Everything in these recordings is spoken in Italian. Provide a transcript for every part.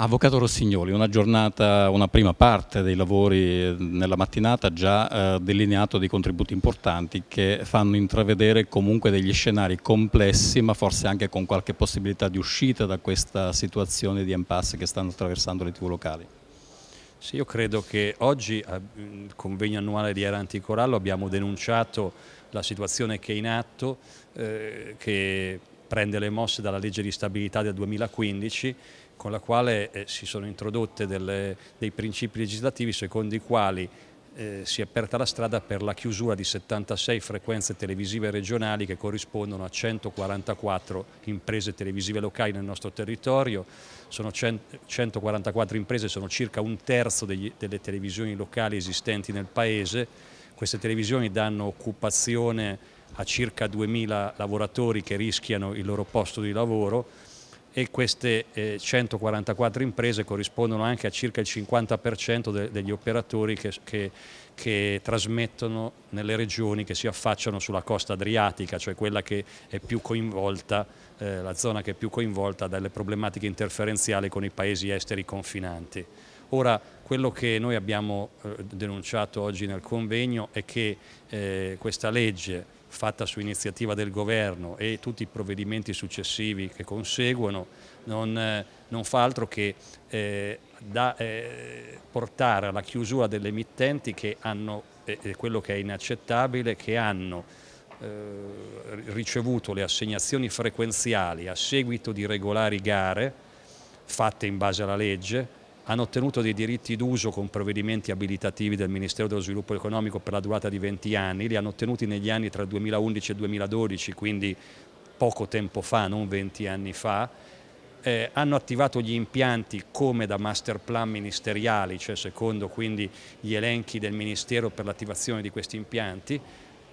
Avvocato Rossignoli, una giornata, una prima parte dei lavori eh, nella mattinata già eh, delineato dei contributi importanti che fanno intravedere comunque degli scenari complessi ma forse anche con qualche possibilità di uscita da questa situazione di impasse che stanno attraversando le tv locali. Sì, io credo che oggi al eh, convegno annuale di Era Anticorallo abbiamo denunciato la situazione che è in atto, eh, che prende le mosse dalla legge di stabilità del 2015 con la quale eh, si sono introdotti dei principi legislativi secondo i quali eh, si è aperta la strada per la chiusura di 76 frequenze televisive regionali che corrispondono a 144 imprese televisive locali nel nostro territorio. Sono 144 imprese, sono circa un terzo degli, delle televisioni locali esistenti nel Paese. Queste televisioni danno occupazione a circa 2.000 lavoratori che rischiano il loro posto di lavoro e queste eh, 144 imprese corrispondono anche a circa il 50% de degli operatori che, che, che, trasmettono nelle regioni che si affacciano sulla costa adriatica, cioè quella che è più coinvolta, eh, la zona che è più coinvolta dalle problematiche interferenziali con i paesi esteri confinanti. Ora, quello che noi abbiamo eh, denunciato oggi nel convegno è che eh, questa legge fatta su iniziativa del governo e tutti i provvedimenti successivi che conseguono non, eh, non fa altro che eh, da, eh, portare alla chiusura delle emittenti che hanno, eh, eh quello che è inaccettabile, che hanno eh, ricevuto le assegnazioni frequenziali a seguito di regolari gare fatte in base alla legge hanno ottenuto dei diritti d'uso con provvedimenti abilitativi del Ministero dello Sviluppo Economico per la durata di 20 anni, li hanno ottenuti negli anni tra 2011 e 2012, quindi poco tempo fa, non 20 anni fa, eh, hanno attivato gli impianti come da master plan ministeriali, cioè secondo quindi gli elenchi del Ministero per l'attivazione di questi impianti,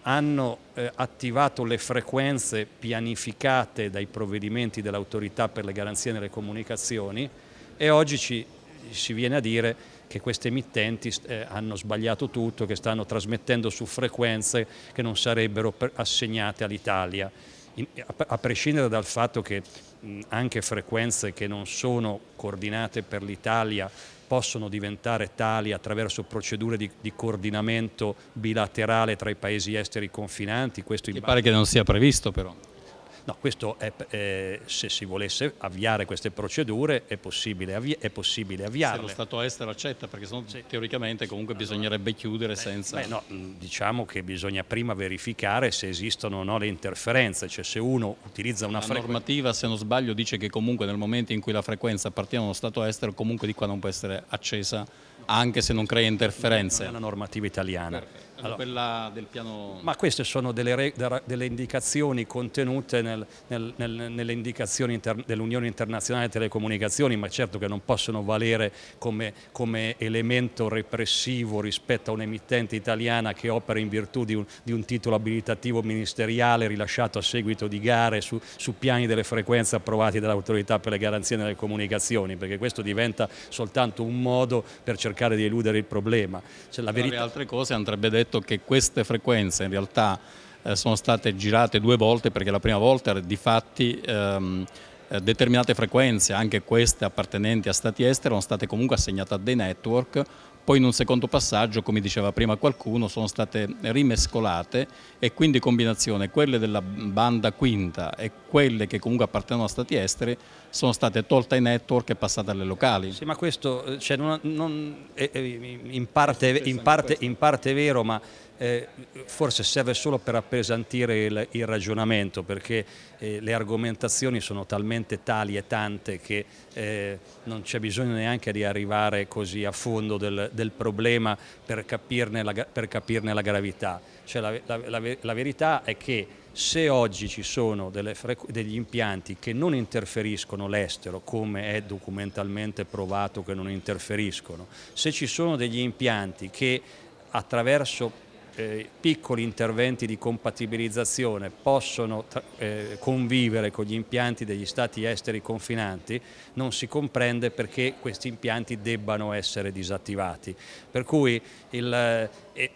hanno eh, attivato le frequenze pianificate dai provvedimenti dell'autorità per le garanzie nelle comunicazioni e oggi ci si viene a dire che queste emittenti eh, hanno sbagliato tutto, che stanno trasmettendo su frequenze che non sarebbero assegnate all'Italia. A, a prescindere dal fatto che mh, anche frequenze che non sono coordinate per l'Italia possono diventare tali attraverso procedure di, di, coordinamento bilaterale tra i paesi esteri confinanti. Questo Mi pare che non sia previsto però. No, questo è, eh, se si volesse avviare queste procedure è possibile, avvi- è possibile avviarle. Se lo Stato estero accetta, perché sennò sì. teoricamente comunque allora, bisognerebbe chiudere beh, senza... Beh, no, diciamo che bisogna prima verificare se esistono o no le interferenze, cioè se uno utilizza una frequenza... La normativa, se non sbaglio, dice che comunque nel momento in cui la frequenza appartiene a uno Stato estero, comunque di qua non può essere accesa, anche se non crea interferenze. Non è una normativa italiana. Perfetto. Allora, quella del piano... Ma queste sono delle, re, delle indicazioni contenute nel, nel, nel, nelle indicazioni inter, dell'Unione Internazionale delle Telecomunicazioni, ma certo che non possono valere come, come, elemento repressivo rispetto a un'emittente italiana che opera in virtù di un, di un, titolo abilitativo ministeriale rilasciato a seguito di gare su, su piani delle frequenze approvati dall'autorità per le garanzie nelle comunicazioni, perché questo diventa soltanto un modo per cercare di eludere il problema. Cioè, la verità... altre cose andrebbe detto detto che queste frequenze in realtà eh, sono state girate due volte perché la prima volta di fatti ehm, eh, determinate frequenze, anche queste appartenenti a stati esteri, sono state comunque assegnate a dei network poi in un secondo passaggio, come diceva prima qualcuno, sono state rimescolate e quindi combinazione quelle della banda quinta e quelle che comunque appartengono a stati esteri sono state tolte ai network e passate alle locali. Sì, ma questo eh, cioè, non, non, è, eh, eh, in, parte, in, parte, in parte è vero, ma eh, forse serve solo per appesantire il, il ragionamento perché eh, le argomentazioni sono talmente tali e tante che eh, non c'è bisogno neanche di arrivare così a fondo del, del problema per capirne la, per capirne la gravità. Cioè, la, la, la, verità è che se oggi ci sono degli impianti che non interferiscono l'estero, come è documentalmente provato che non interferiscono, se ci sono degli impianti che attraverso eh, piccoli interventi di compatibilizzazione possono eh, convivere con gli impianti degli stati esteri confinanti, non si comprende perché questi impianti debbano essere disattivati. Per cui il, eh,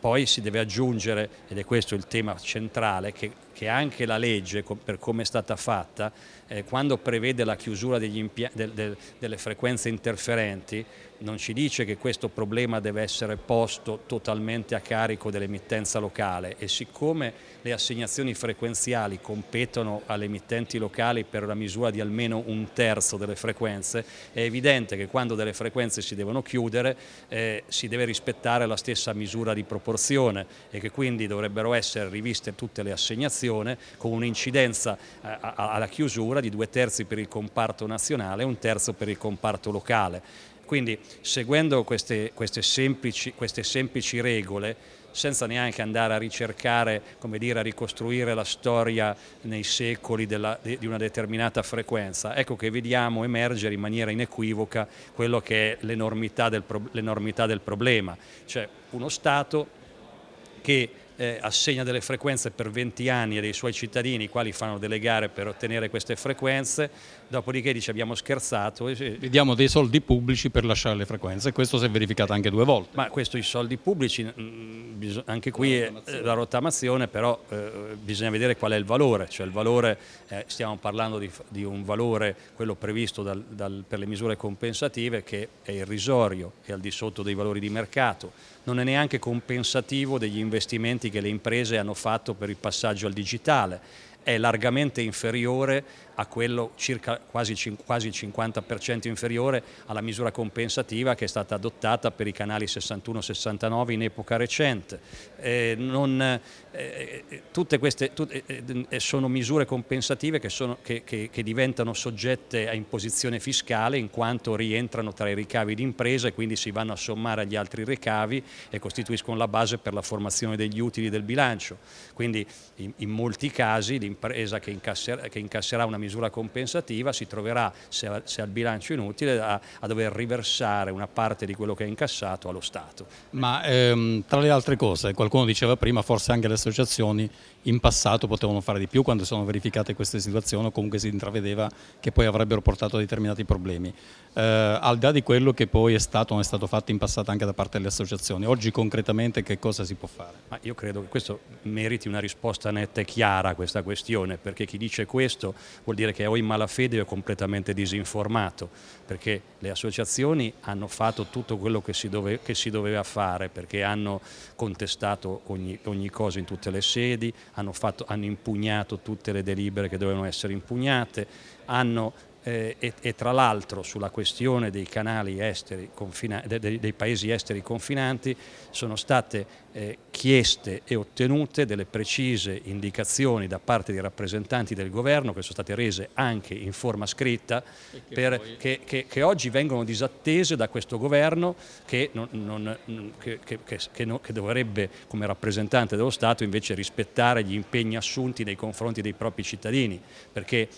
poi si deve aggiungere, ed è questo il tema centrale, che che anche la legge, per come è stata fatta, eh, quando prevede la chiusura del, del, delle frequenze interferenti, non ci dice che questo problema deve essere posto totalmente a carico dell'emittenza locale e siccome le assegnazioni frequenziali competono alle emittenti locali per la misura di almeno un terzo delle frequenze, è evidente che quando delle frequenze si devono chiudere eh, si deve rispettare la stessa misura di proporzione e che quindi dovrebbero essere riviste tutte le assegnazioni popolazione con un'incidenza eh, alla chiusura di due terzi per il comparto nazionale e un terzo per il comparto locale. Quindi seguendo queste, queste, semplici, queste semplici regole senza neanche andare a ricercare, come dire, a ricostruire la storia nei secoli della, di una determinata frequenza. Ecco che vediamo emergere in maniera inequivoca quello che è l'enormità del, del problema, cioè uno Stato che eh, assegna delle frequenze per 20 anni a dei suoi cittadini, i quali fanno delle gare per ottenere queste frequenze, dopodiché dice abbiamo scherzato. Vi diamo dei soldi pubblici per lasciare le frequenze, questo si è verificato anche due volte. Ma questo i soldi pubblici, anche qui è eh, la rottamazione però eh, bisogna vedere qual è il valore, cioè il valore, eh, stiamo parlando di, di, un valore, quello previsto dal, dal, per le misure compensative, che è irrisorio, è al di sotto dei valori di mercato non è neanche compensativo degli investimenti che le imprese hanno fatto per il passaggio al digitale, è largamente inferiore a quello circa quasi, quasi il 50% inferiore alla misura compensativa che è stata adottata per i canali 61-69 in epoca recente. Eh, non, eh, eh tutte queste tutte, eh, eh, eh, sono misure compensative che, sono, che, che, che, diventano soggette a imposizione fiscale in quanto rientrano tra i ricavi d'impresa e quindi si vanno a sommare agli altri ricavi e costituiscono la base per la formazione degli utili del bilancio. Quindi in, in molti casi l'impresa che incasserà, che incasserà una misura misura compensativa si troverà, se, al bilancio inutile, a, a, dover riversare una parte di quello che è incassato allo Stato. Ma ehm, tra le altre cose, qualcuno diceva prima, forse anche le associazioni in passato potevano fare di più quando sono verificate queste situazioni o comunque si intravedeva che poi avrebbero portato a determinati problemi. Eh, al di là di quello che poi è stato o non è stato fatto in passato anche da parte delle associazioni, oggi concretamente che cosa si può fare? Ma io credo che questo meriti una risposta netta e chiara a questa questione, perché chi dice questo vuol dire che o in malafede o è completamente disinformato, perché le associazioni hanno fatto tutto quello che si, dove, che si doveva fare, perché hanno contestato ogni, ogni cosa in tutte le sedi, hanno, fatto, hanno impugnato tutte le delibere che dovevano essere impugnate, hanno eh, e, e, tra l'altro sulla questione dei, dei, dei, paesi esteri confinanti sono state eh, chieste e ottenute delle precise indicazioni da parte dei rappresentanti del governo che sono state rese anche in forma scritta che, per, poi... che, che, che, oggi vengono disattese da questo governo che, non, non, no, dovrebbe come rappresentante dello Stato invece rispettare gli impegni assunti nei confronti dei propri cittadini perché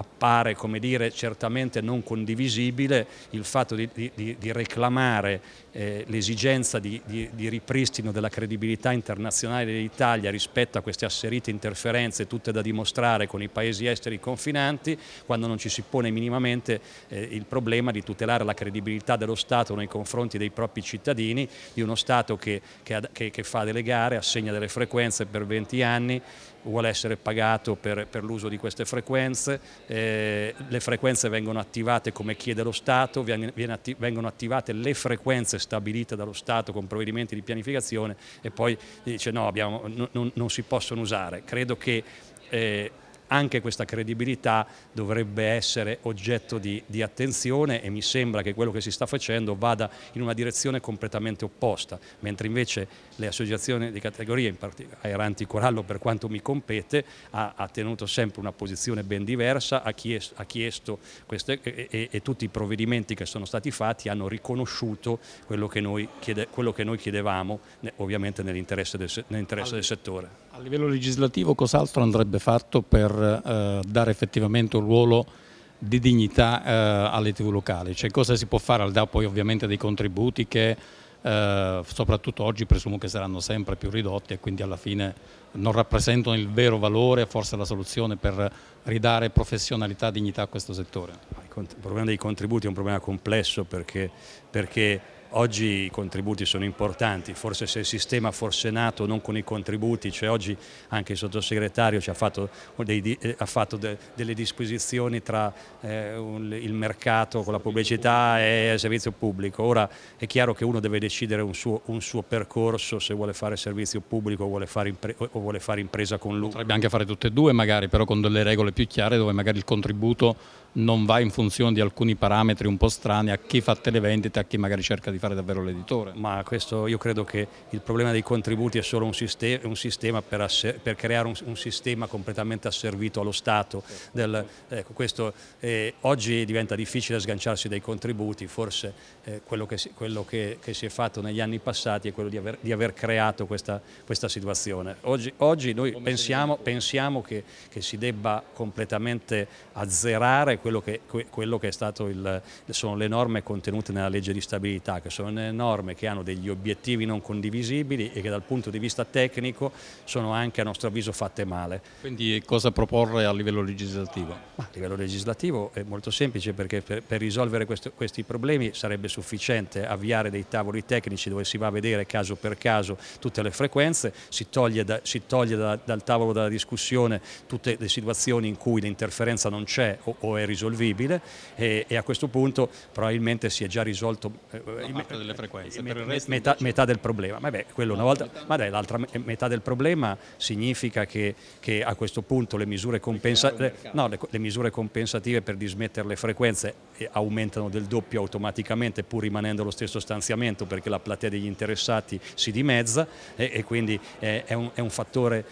appare come dire, certamente non condivisibile il fatto di, di, di reclamare eh, l'esigenza di, di, ripristino della credibilità internazionale dell'Italia rispetto a queste asserite interferenze tutte da dimostrare con i paesi esteri confinanti quando non ci si pone minimamente eh, il problema di tutelare la credibilità dello Stato nei confronti dei propri cittadini, di uno Stato che, che, che fa delle gare, assegna delle frequenze per 20 anni vuole essere pagato per, per l'uso di queste frequenze, eh, le frequenze vengono attivate come chiede lo Stato, vengono attivate le frequenze stabilite dallo Stato con provvedimenti di pianificazione e poi dice no, abbiamo, non, non si possono usare. Credo che eh, anche questa credibilità dovrebbe essere oggetto di, di, attenzione e mi sembra che quello che si sta facendo vada in una direzione completamente opposta, mentre invece le associazioni di categoria, in particolare Aeranti Corallo per quanto mi compete, ha, ha, tenuto sempre una posizione ben diversa, ha chiesto, ha chiesto queste, e, e, tutti i provvedimenti che sono stati fatti hanno riconosciuto quello che noi, chiede, quello che noi chiedevamo, ovviamente nell'interesse del, nell del settore. A livello legislativo cos'altro andrebbe fatto per per eh, dare effettivamente un ruolo di dignità eh, alle tv locali, cioè cosa si può fare al da poi ovviamente dei contributi che eh, soprattutto oggi presumo che saranno sempre più ridotti e quindi alla fine non rappresentano il vero valore, forse la soluzione per ridare professionalità e dignità a questo settore. Il problema dei contributi è un problema complesso perché, perché Oggi i contributi sono importanti, forse se il sistema fosse nato non con i contributi, cioè oggi anche il sottosegretario ci ha fatto, dei, eh, ha fatto de, delle disquisizioni tra eh, un, il mercato con la pubblicità e il servizio pubblico. Ora è chiaro che uno deve decidere un suo, un suo percorso se vuole fare servizio pubblico o vuole fare, impre, o vuole fare impresa con lui. Potrebbe anche fare tutte e due magari, però con delle regole più chiare dove magari il contributo non va in funzione di alcuni parametri un po' strani a chi fa televendite, a chi magari cerca di fare davvero l'editore. Ma questo io credo che il problema dei contributi è solo un sistema, un sistema per, per, creare un, un, sistema completamente asservito allo Stato. Del, ecco, questo, eh, oggi diventa difficile sganciarsi dai contributi, forse eh, quello, che si, quello che, che si, è fatto negli anni passati è quello di aver, di aver creato questa, questa, situazione. Oggi, oggi noi pensiamo, pensiamo che, che si debba completamente azzerare quello che, quello che è stato il, sono le norme contenute nella legge di stabilità, che sono norme che hanno degli obiettivi non condivisibili e che dal punto di vista tecnico sono anche a nostro avviso fatte male. Quindi eh, cosa proporre a livello legislativo? Ma a livello legislativo è molto semplice perché per, per risolvere questo, questi problemi sarebbe sufficiente avviare dei tavoli tecnici dove si va a vedere caso per caso tutte le frequenze, si toglie, da, si toglie da, dal tavolo della discussione tutte le situazioni in cui l'interferenza non c'è o, o è risolvibile e, e, a questo punto probabilmente si è già risolto eh, eh met metà, metà, del problema. Ma, beh, no, volta, ma dai, l'altra metà del problema significa che, che a questo punto le misure, compensa le, no, le, le misure, compensative per dismettere le frequenze eh, aumentano del doppio automaticamente pur rimanendo lo stesso stanziamento perché la platea degli interessati si dimezza e, e quindi eh, è, un, è un fattore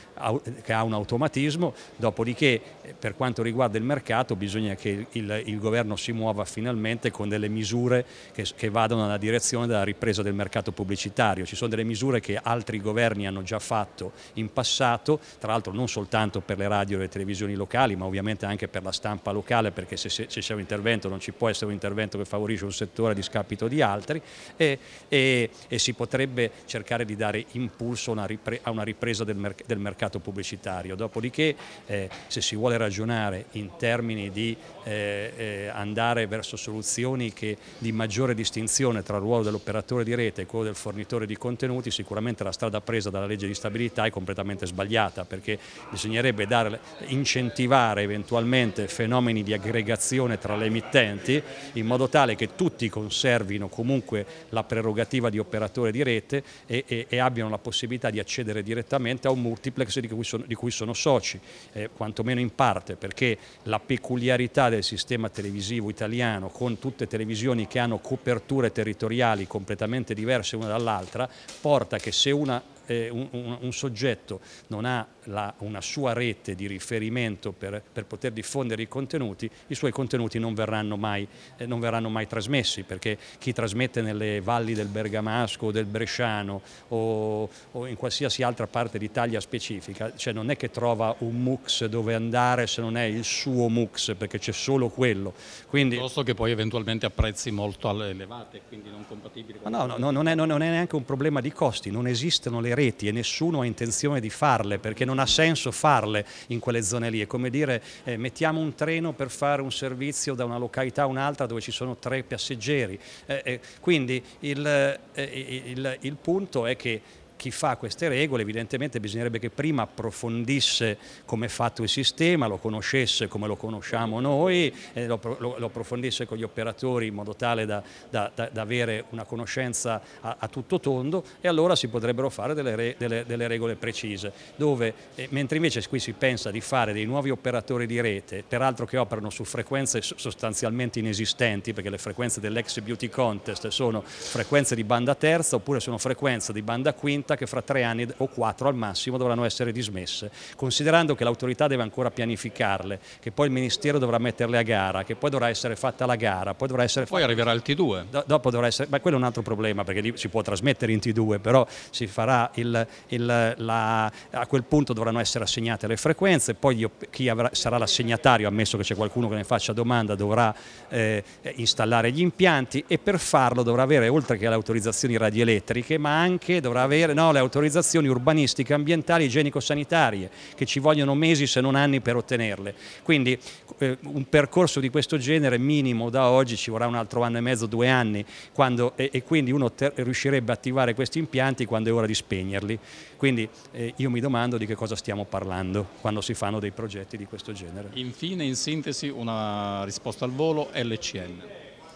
che ha un automatismo, dopodiché eh, per quanto riguarda il mercato bisogna che che il, il, governo si muova finalmente con delle misure che, che vadano nella direzione della ripresa del mercato pubblicitario. Ci sono delle misure che altri governi hanno già fatto in passato, tra l'altro non soltanto per le radio e le televisioni locali, ma ovviamente anche per la stampa locale, perché se, se, se c'è un intervento non ci può essere un intervento che favorisce un settore a discapito di altri e, e, e si potrebbe cercare di dare impulso a una, ripre, a una ripresa del, merc del, mercato pubblicitario. Dopodiché eh, se si vuole ragionare in termini di eh, eh, andare verso soluzioni che, di maggiore distinzione tra il ruolo dell'operatore di rete e quello del fornitore di contenuti, sicuramente la strada presa dalla legge di stabilità è completamente sbagliata perché bisognerebbe dare, incentivare eventualmente fenomeni di aggregazione tra le emittenti in modo tale che tutti conservino comunque la prerogativa di operatore di rete e, e, e abbiano la possibilità di accedere direttamente a un multiplex di cui sono, di cui sono soci, eh, quantomeno in parte, perché la peculiarità del del sistema televisivo italiano con tutte televisioni che hanno coperture territoriali completamente diverse una dall'altra porta che se una, eh, un, un, un soggetto non ha la, una sua rete di riferimento per, per, poter diffondere i contenuti, i suoi contenuti non verranno, mai, eh, non verranno mai trasmessi perché chi trasmette nelle valli del Bergamasco o del Bresciano o, o in qualsiasi altra parte d'Italia specifica, cioè non è che trova un MUX dove andare se non è il suo MUX perché c'è solo quello. Quindi, Piuttosto che poi eventualmente a prezzi molto elevati, quindi non compatibili con... No, no, no non, è, non è neanche un problema di costi, non esistono le reti e nessuno ha intenzione di farle perché non non ha senso farle in quelle zone lì, è come dire eh, mettiamo un treno per fare un servizio da una località a un'altra dove ci sono tre passeggeri, eh, eh, quindi il, eh, eh, il, il punto è che chi fa queste regole evidentemente bisognerebbe che prima approfondisse come è fatto il sistema, lo conoscesse come lo conosciamo noi, eh, lo, lo, lo, approfondisse con gli operatori in modo tale da, da, da, da avere una conoscenza a, a, tutto tondo e allora si potrebbero fare delle, re, delle, delle regole precise, dove eh, mentre invece qui si pensa di fare dei nuovi operatori di rete, peraltro che operano su frequenze sostanzialmente inesistenti, perché le frequenze dell'ex beauty contest sono frequenze di banda terza oppure sono frequenze di banda quinta, società che fra tre anni o quattro al massimo dovranno essere dismesse, considerando che l'autorità deve ancora pianificarle, che poi il Ministero dovrà metterle a gara, che poi dovrà essere fatta la gara, poi dovrà essere... Poi fatta... arriverà il T2. Do dopo dovrà essere... Ma quello è un altro problema perché lì si può trasmettere in T2, però si farà il, il, la... a quel punto dovranno essere assegnate le frequenze, poi chi avrà... sarà l'assegnatario, ammesso che c'è qualcuno che ne faccia domanda, dovrà eh, installare gli impianti e per farlo dovrà avere, oltre che le autorizzazioni radioelettriche, ma anche dovrà avere no, le autorizzazioni urbanistiche, ambientali, igienico-sanitarie, che ci vogliono mesi se non anni per ottenerle. Quindi eh, un percorso di questo genere minimo da oggi ci vorrà un altro anno e mezzo, due anni, quando, e, e, quindi uno riuscirebbe a attivare questi impianti quando è ora di spegnerli. Quindi eh, io mi domando di che cosa stiamo parlando quando si fanno dei progetti di questo genere. Infine, in sintesi, una risposta al volo LCN.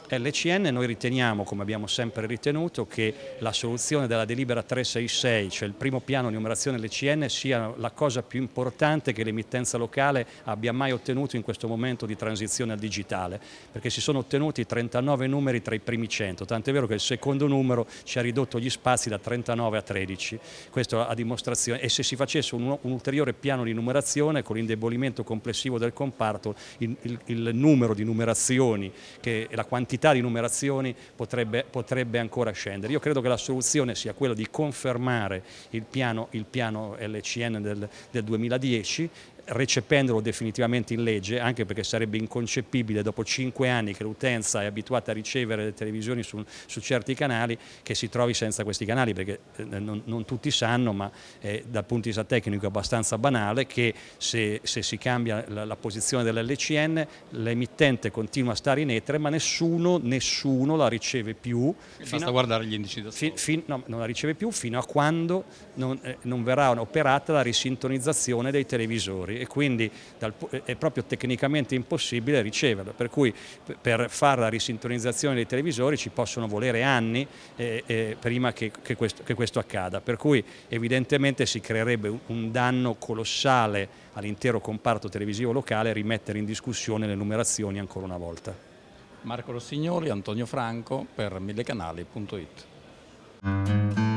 LCN noi riteniamo, come abbiamo sempre ritenuto, che la soluzione della delibera 366, cioè il primo piano di numerazione LCN, sia la cosa più importante che l'emittenza locale abbia mai ottenuto in questo momento di transizione al digitale, perché si sono ottenuti 39 numeri tra i primi 100, tant'è vero che il secondo numero ci ha ridotto gli spazi da 39 a 13, questo a dimostrazione, e se si facesse un, un ulteriore piano di numerazione con l'indebolimento complessivo del comparto, il, il, il numero di numerazioni, che, la quantità quantità di numerazioni potrebbe, potrebbe, ancora scendere. Io credo che la soluzione sia quella di confermare il piano, il piano LCN del, del 2010 recependolo definitivamente in legge, anche perché sarebbe inconcepibile dopo cinque anni che l'utenza è abituata a ricevere le televisioni su, su, certi canali che si trovi senza questi canali, perché eh, non, non, tutti sanno, ma eh, dal punto di vista tecnico è abbastanza banale, che se, se si cambia la, la posizione dell'LCN l'emittente continua a stare in etere, ma nessuno, nessuno la riceve più. Basta a, guardare gli indici da fi, fi, no, non la riceve più fino a quando non, eh, non verrà operata la risintonizzazione dei televisori fuori e quindi dal, è proprio tecnicamente impossibile riceverlo, per cui per fare la risintonizzazione dei televisori ci possono volere anni eh, eh, prima che, che, questo, che questo accada, per cui evidentemente si creerebbe un danno colossale all'intero comparto televisivo locale rimettere in discussione le numerazioni ancora una volta. Marco Rossignoli, Antonio Franco per millecanali.it.